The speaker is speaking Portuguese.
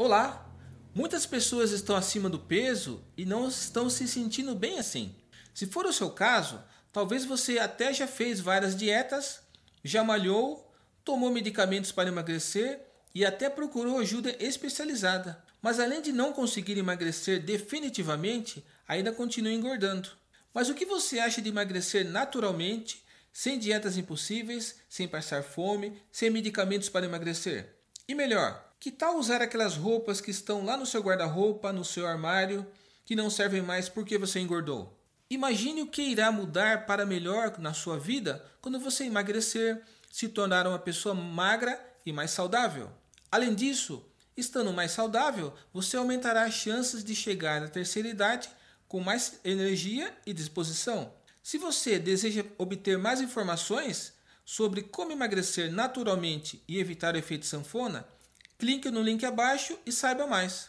Olá! Muitas pessoas estão acima do peso e não estão se sentindo bem assim. Se for o seu caso, talvez você até já fez várias dietas, já malhou, tomou medicamentos para emagrecer e até procurou ajuda especializada. Mas além de não conseguir emagrecer definitivamente, ainda continua engordando. Mas o que você acha de emagrecer naturalmente, sem dietas impossíveis, sem passar fome, sem medicamentos para emagrecer? E melhor, que tal usar aquelas roupas que estão lá no seu guarda-roupa, no seu armário, que não servem mais porque você engordou? Imagine o que irá mudar para melhor na sua vida quando você emagrecer, se tornar uma pessoa magra e mais saudável. Além disso, estando mais saudável, você aumentará as chances de chegar à terceira idade com mais energia e disposição. Se você deseja obter mais informações sobre como emagrecer naturalmente e evitar o efeito sanfona, Clique no link abaixo e saiba mais.